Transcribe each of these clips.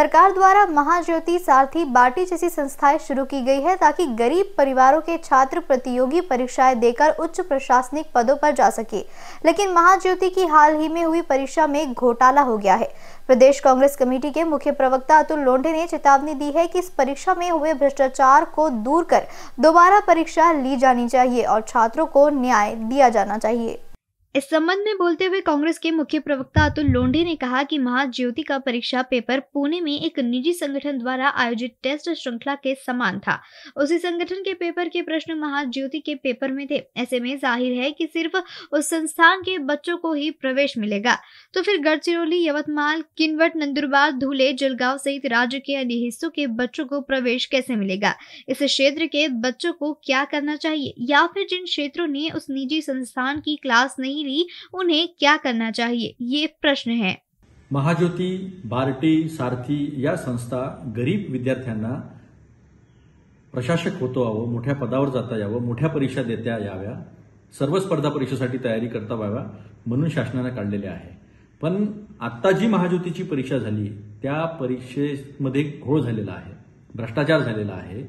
सरकार द्वारा महाज्योति सारथी बाटी जैसी संस्थाएं शुरू की गई है ताकि गरीब परिवारों के छात्र प्रतियोगी परीक्षाएं देकर उच्च प्रशासनिक पदों पर जा सके लेकिन महाज्योति की हाल ही में हुई परीक्षा में घोटाला हो गया है प्रदेश कांग्रेस कमेटी के मुख्य प्रवक्ता अतुल लोंढे ने चेतावनी दी है कि इस परीक्षा में हुए भ्रष्टाचार को दूर कर दोबारा परीक्षा ली जानी चाहिए और छात्रों को न्याय दिया जाना चाहिए इस संबंध में बोलते हुए कांग्रेस के मुख्य प्रवक्ता अतुल लोंढे ने कहा कि महाज्योति का परीक्षा पेपर पुणे में एक निजी संगठन द्वारा आयोजित टेस्ट श्रृंखला के समान था उसी संगठन के पेपर के प्रश्न महाज्योति के पेपर में थे ऐसे में जाहिर है कि सिर्फ उस संस्थान के बच्चों को ही प्रवेश मिलेगा तो फिर गढ़चिरौली यवतमाल किन्वट नंदुरबार धूले जलगांव सहित राज्य के अन्य हिस्सों के बच्चों को प्रवेश कैसे मिलेगा इस क्षेत्र के बच्चों को क्या करना चाहिए या फिर जिन क्षेत्रों ने उस निजी संस्थान की क्लास नहीं टीवी उन्हें क्या करना चाहिए ये प्रश्न है महाज्योति बार्टी सारथी या संस्था गरीब विद्यार्थ्यांना प्रशासक होतो यावं मोठ्या पदावर जाता याव मोठ्या परीक्षा देता याव्या सर्व स्पर्धा परीक्षेसाठी तयारी करता व्हाव्या म्हणून शासनानं काढलेले आहे पण आत्ता जी महाज्योतीची परीक्षा झाली त्या परीक्षेमध्ये घोळ झालेला आहे भ्रष्टाचार झालेला आहे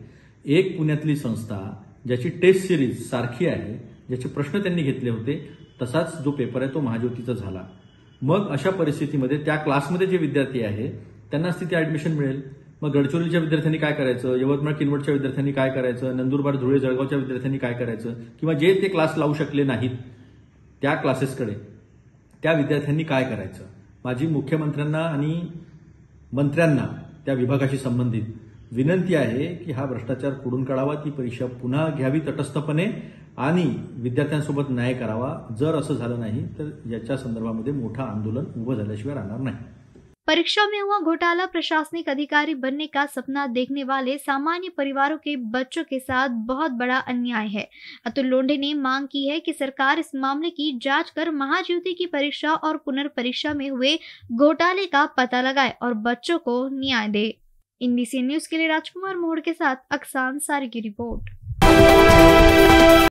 एक पुण्यातली संस्था ज्याची टेस्ट सिरीज सारखी आहे ज्याचे प्रश्न त्यांनी घेतले होते तसाच जो पेपर आहे तो महाज्योतीचा झाला मग अशा परिस्थितीमध्ये त्या क्लासमध्ये जे विद्यार्थी आहे त्यांनाच तिथे ॲडमिशन मिळेल मग गडचिरोलीच्या विद्यार्थ्यांनी काय करायचं यवतमाळ किनवटच्या विद्यार्थ्यांनी काय करायचं नंदुरबार धुळे जळगावच्या विद्यार्थ्यांनी काय करायचं किंवा जे ते क्लास लावू शकले नाहीत त्या क्लासेसकडे त्या विद्यार्थ्यांनी काय करायचं माझी मुख्यमंत्र्यांना आणि मंत्र्यांना त्या विभागाशी संबंधित विनंती आहे की हा भ्रष्टाचार पुढून काढावा ती परीक्षा पुन्हा घ्यावी तटस्थपणे आणि न्याय करावा जर असं नहीं नाही आंदोलन उभं झाल्याशिवाय परीक्षा में हुआ घोटाला प्रशासनिक अधिकारी बनने का सपना देखने वाले सामान्य परिवारों के बच्चों के साथ बहुत बड़ा अन्याय है अतुल लोंडे ने मांग की है कि सरकार इस मामले की जांच कर महाज्योति की परीक्षा और पुनर्परीक्षा में हुए घोटाले का पता लगाए और बच्चों को न्याय दे इन न्यूज के लिए राजकुमार मोहड़ के साथ अक्सान सारी की रिपोर्ट